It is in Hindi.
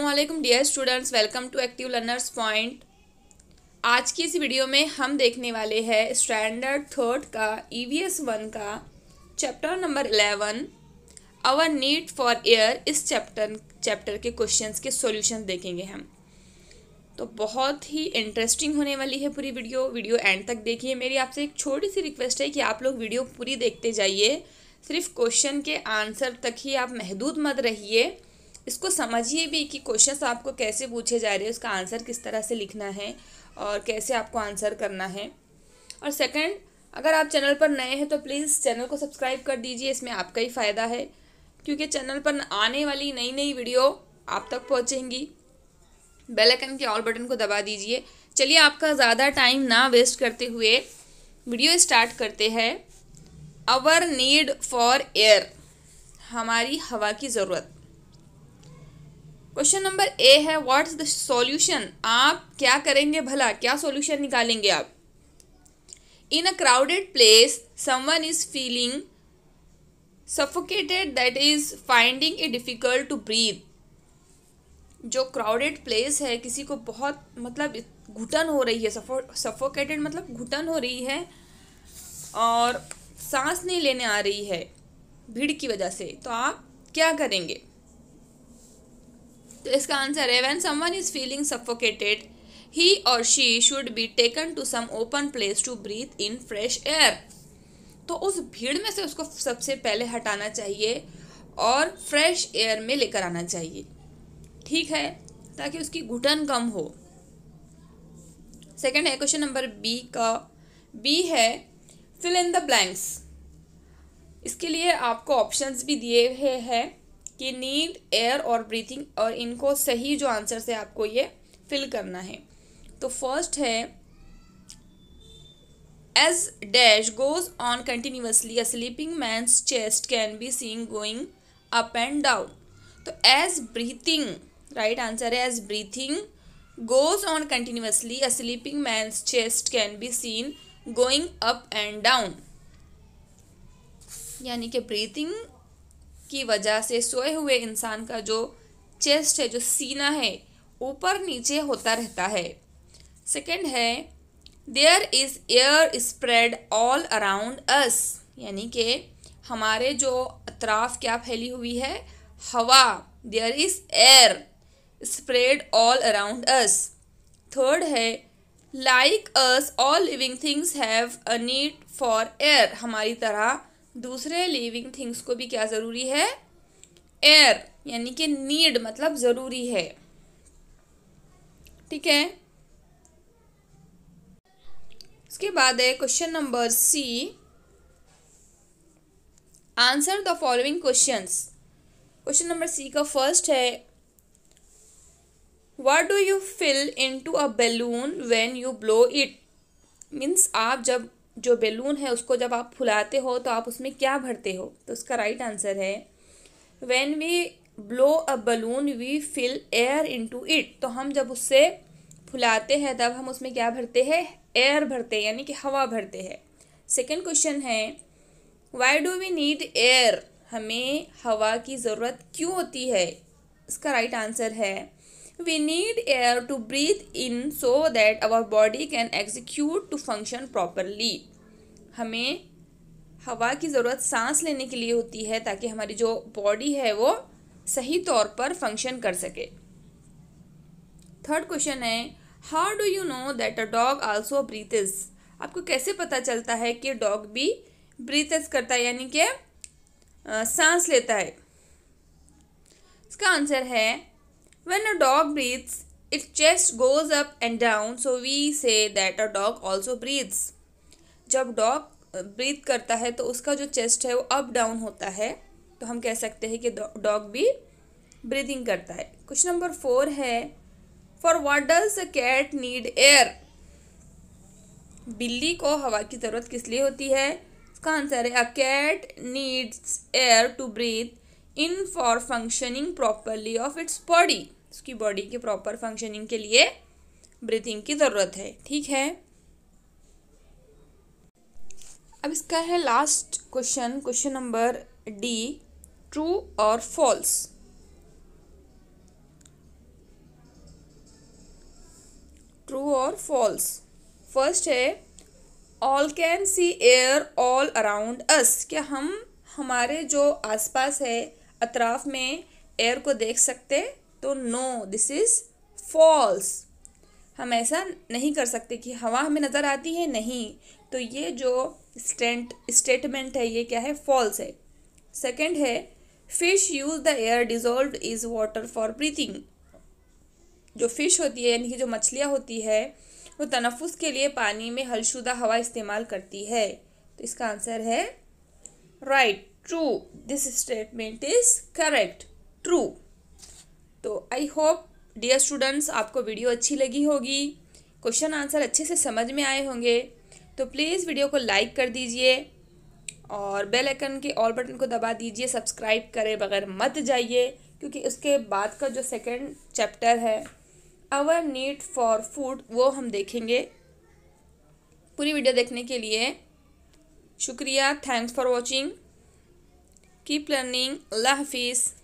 Aslam dear students welcome to active learners point आज की इस वीडियो में हम देखने वाले हैं स्टैंडर्ड थर्ड का ई वी एस वन का chapter number eleven our need for air इस चैप्टर चैप्टर के क्वेश्चंस के सोल्यूशन देखेंगे हम तो बहुत ही इंटरेस्टिंग होने वाली है पूरी वीडियो वीडियो एंड तक देखिए मेरी आपसे एक छोटी सी रिक्वेस्ट है कि आप लोग वीडियो पूरी देखते जाइए सिर्फ क्वेश्चन के आंसर तक ही आप महदूद मत रहिए इसको समझिए भी कि क्वेश्चन आपको कैसे पूछे जा रहे हैं उसका आंसर किस तरह से लिखना है और कैसे आपको आंसर करना है और सेकंड अगर आप चैनल पर नए हैं तो प्लीज़ चैनल को सब्सक्राइब कर दीजिए इसमें आपका ही फ़ायदा है क्योंकि चैनल पर आने वाली नई नई वीडियो आप तक पहुँचेंगी बेलकन के ऑल बटन को दबा दीजिए चलिए आपका ज़्यादा टाइम ना वेस्ट करते हुए वीडियो स्टार्ट करते हैं आवर नीड फॉर एयर हमारी हवा की ज़रूरत क्वेश्चन नंबर ए है व्हाट्स द सॉल्यूशन आप क्या करेंगे भला क्या सॉल्यूशन निकालेंगे आप in a crowded place someone is feeling suffocated that is finding it difficult to breathe जो क्राउडेड प्लेस है किसी को बहुत मतलब घुटन हो रही है सफोकेटेड मतलब घुटन हो रही है और सांस नहीं लेने आ रही है भीड़ की वजह से तो आप क्या करेंगे इसका आंसर है when someone is feeling suffocated he और she should be taken to some open place to breathe in fresh air तो उस भीड़ में से उसको सबसे पहले हटाना चाहिए और फ्रेश एयर में लेकर आना चाहिए ठीक है ताकि उसकी घुटन कम हो सेकेंड है क्वेश्चन नंबर बी का बी है फिल इन द ब्लैंक्स इसके लिए आपको ऑप्शंस भी दिए हुए हैं कि नींद एयर और ब्रीथिंग और इनको सही जो आंसर से आपको ये फिल करना है तो फर्स्ट है as dash goes on continuously a sleeping man's chest can be seen going up and down तो एज ब्रीथिंग राइट आंसर है as breathing goes on continuously a sleeping man chest can be seen going up and down यानी कि ब्रीथिंग की वजह से सोए हुए इंसान का जो चेस्ट है जो सीना है ऊपर नीचे होता रहता है सेकंड है there is air spread all around us यानी कि हमारे जो अतराफ क्या फैली हुई है हवा there is air spread all around us third है like us all living things have a need for air हमारी तरह दूसरे लिविंग थिंग्स को भी क्या ज़रूरी है एयर यानी कि नीड मतलब ज़रूरी है ठीक है उसके बाद है question number C answer the following questions question number C का फर्स्ट है what do you fill in to a balloon when you blow it means आप जब जो बेलून है उसको जब आप फुलाते हो तो आप उसमें क्या भरते हो तो उसका राइट आंसर है when we blow a balloon we fill air in to it तो हम जब उससे फुलाते हैं तब हम उसमें क्या भरते हैं एयर भरते हैं यानी कि हवा भरते हैं सेकेंड क्वेश्चन है why do we need air हमें हवा की ज़रूरत क्यों होती है इसका राइट आंसर है we need air to breathe in so that our body can execute to function properly हमें हवा की ज़रूरत सांस लेने के लिए होती है ताकि हमारी जो बॉडी है वो सही तौर पर फंक्शन कर सके थर्ड क्वेश्चन है how do you know that a dog also breathes आपको कैसे पता चलता है कि डॉग भी ब्रीथेज करता है यानी कि सांस लेता है इसका आंसर है When a dog breathes, its chest goes up and down, so we say that a dog also breathes. जब डॉग ब्रीथ करता है तो उसका जो चेस्ट है वो अप डाउन होता है तो हम कह सकते हैं कि डॉग भी ब्रीदिंग करता है क्वेश्चन नंबर फोर है for what does a cat need air बिल्ली को हवा की ज़रूरत किस लिए होती है इसका आंसर है a cat needs air to breathe in for functioning properly of its body उसकी बॉडी के प्रॉपर फंक्शनिंग के लिए ब्रीथिंग की ज़रूरत है ठीक है अब इसका है last question question number D true और फॉल्स ट्रू और फॉल्स फर्स्ट है all can see air all around us क्या हम हमारे जो आसपास है अतराफ में एयर को देख सकते तो नो दिस इज़ फॉल्स हम ऐसा नहीं कर सकते कि हवा हमें नज़र आती है नहीं तो ये जो स्टेंट स्टेटमेंट है ये क्या है फॉल्स है सेकंड है fish use the air dissolve is water for breathing जो फिश होती है यानी कि जो मछलियाँ होती है वो तनफुस के लिए पानी में हलशुदा हवा इस्तेमाल करती है तो इसका आंसर है right right. true this statement is correct true तो आई होप डियर स्टूडेंट्स आपको वीडियो अच्छी लगी होगी क्वेश्चन आंसर अच्छे से समझ में आए होंगे तो प्लीज़ वीडियो को लाइक कर दीजिए और बेल आइकन के ऑल बटन को दबा दीजिए सब्सक्राइब करें बगैर मत जाइए क्योंकि उसके बाद का जो सेकंड चैप्टर है आवर नीड फॉर फूड वो हम देखेंगे पूरी वीडियो देखने के लिए शुक्रिया thanks for watching Keep learning. love Hafiz.